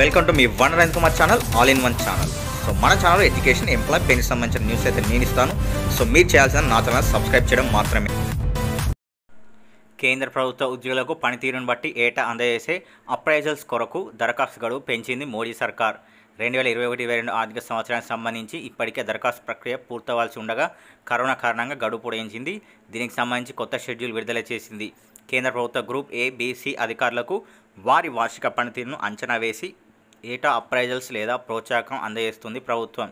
welcome to మీ వన్ రైన్ Kumar channel all in one channel so మన ఛానల్ ఎడ్యుకేషన్ ఎంప్లాయ్ పెన్కి సంబంధించిన న్యూస్ అయితే నేను ఇస్తాను సో మీరు చేయాల్సిన నా ఛానల్ సబ్స్క్రైబ్ చేయడం మాత్రమే కేంద్ర ప్రభుత్వ ఉద్యోగులకు పనితీరును బట్టి ఏటా అందజేసే అప్రైజల్స్ కొరకు దరఖాస్తు గడువు పెంచింది మోడీ సర్కార్ రెండు వేల ఇరవై ఒకటి ఇరవై రెండు ఆర్థిక సంవత్సరానికి సంబంధించి ఇప్పటికే దరఖాస్తు ప్రక్రియ పూర్తవలసి ఉండగా కరోనా కారణంగా గడువు పొడిగించింది దీనికి సంబంధించి కొత్త షెడ్యూల్ విడుదల చేసింది కేంద్ర ప్రభుత్వ గ్రూప్ ఏ బీసీ అధికారులకు వారి వార్షిక పనితీరును అంచనా వేసి ఏటా అప్రైజల్స్ లేదా ప్రోత్సాహకం అందజేస్తుంది ప్రభుత్వం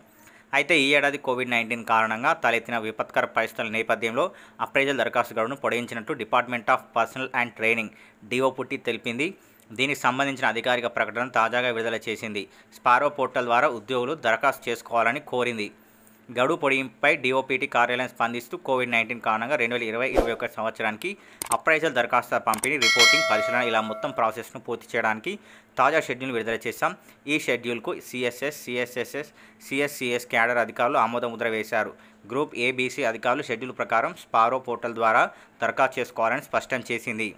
అయితే ఈ ఏడాది కోవిడ్ నైన్టీన్ కారణంగా తలెత్తిన విపత్కర పరిస్థితుల నేపథ్యంలో అప్రైజల్ దరఖాస్తు గడువును పొడిగించినట్టు department of personnel and training DoPT తెలిపింది దీనికి సంబంధించిన అధికారిక ప్రకటన తాజాగా విడుదల చేసింది స్పారో పోర్టల్ ద్వారా ఉద్యోగులు దరఖాస్తు చేసుకోవాలని కోరింది గడువు పొడిగింపై డిఓపిటి కార్యాలయం స్పందిస్తూ కోవిడ్ నైన్టీన్ కారణంగా రెండు వేల ఇరవై ఇరవై ఒకటి సంవత్సరానికి అప్రైజల్ దరఖాస్తు పంపిణీ రిపోర్టింగ్ పరిశీలన ఇలా మొత్తం ప్రాసెస్ను పూర్తి చేయడానికి తాజా షెడ్యూల్ విడుదల చేశాం ఈ షెడ్యూల్కు సిఎస్ఎస్ సిఎస్ఎస్ఎస్ సిఎస్సిఎస్ క్యాడర్ అధికారులు ఆమోద ముద్ర వేశారు గ్రూప్ ఏబీసీ అధికారులు షెడ్యూల్ ప్రకారం స్పారో పోర్టల్ ద్వారా దరఖాస్తు చేసుకోవాలని స్పష్టం చేసింది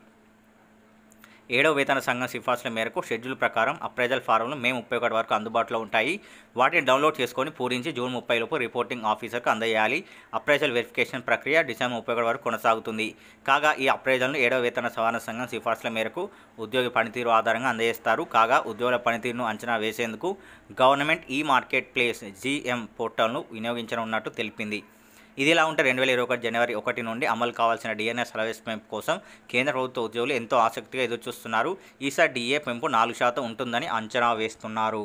ఏడవ వేతన సంఘం సిఫార్సుల మేరకు షెడ్యూల్ ప్రకారం అప్రైజల్ ఫారంలు మే ముప్పై ఒకటి వరకు అందుబాటులో ఉంటాయి వాటిని డౌన్లోడ్ చేసుకొని పూరించి జూన్ ముప్పై లోపు రిపోర్టింగ్ ఆఫీసర్కు అందజేయాలి అప్రైజల్ వెరిఫికేషన్ ప్రక్రియ డిసెంబర్ ముప్పై ఒకటి వరకు కొనసాగుతుంది కాగా ఈ అప్రైజల్ను ఏడవ వేతన సవరణ సంఘం సిఫార్సుల మేరకు ఉద్యోగి పనితీరు ఆధారంగా అందజేస్తారు కాగా ఉద్యోగుల పనితీరును అంచనా వేసేందుకు గవర్నమెంట్ ఈ మార్కెట్ ప్లేస్ జీఎం పోర్టల్ను వినియోగించనున్నట్టు తెలిపింది ఇది ఇలా ఉంటే రెండు వేల ఇరవై ఒకటి జనవరి ఒకటి నుండి అమలు కావాల్సిన డిఎన్ఎస్ సర్వీస్ పెంపు కోసం కేంద్ర ప్రభుత్వ ఉద్యోగులు ఎంతో ఆసక్తిగా ఎదురుచూస్తున్నారు ఈసారి డిఏ పెంపు నాలుగు శాతం ఉంటుందని అంచనా వేస్తున్నారు